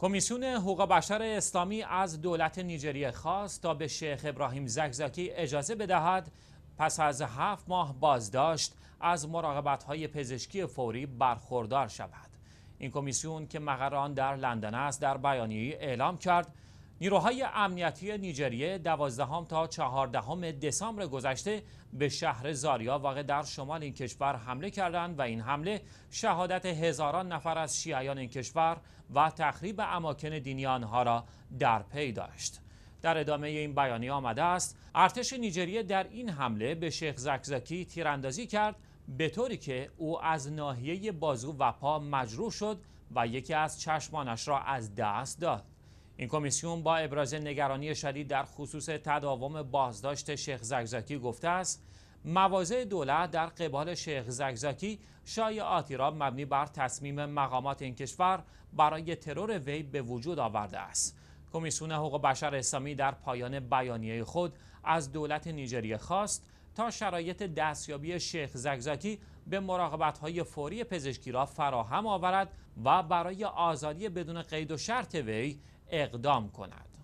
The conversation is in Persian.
کمیسیون حقوق بشر اسلامی از دولت نیجریه خواست تا به شیخ ابراهیم زکزکی اجازه بدهد پس از هفت ماه بازداشت از مراقبت های پزشکی فوری برخوردار شود. این کمیسیون که مقرران در لندن است در بیانیه اعلام کرد نیروهای امنیتی نیجریه دوازدهم تا چهاردهم دسامبر گذشته به شهر زاریا واقع در شمال این کشور حمله کردند و این حمله شهادت هزاران نفر از شیعیان این کشور و تخریب اماکن دینی آنها را در پی داشت. در ادامه این بیانیه آمده است ارتش نیجریه در این حمله به شیخ زکزکی تیراندازی کرد به طوری که او از ناحیه بازو و پا مجروح شد و یکی از چشمانش را از دست داد. این کمیسیون با ابراز نگرانی شدید در خصوص تداوم بازداشت شیخ زگزکی گفته است مواضع دولت در قبال شیخ زگزکی شایعاتی را مبنی بر تصمیم مقامات این کشور برای ترور وی به وجود آورده است کمیسیون حقوق بشر اسلامی در پایان بیانیه خود از دولت نیجریه خواست تا شرایط دستیابی شیخ زگزکی به های فوری پزشکی را فراهم آورد و برای آزادی بدون قید و شرط وی اقدام کند.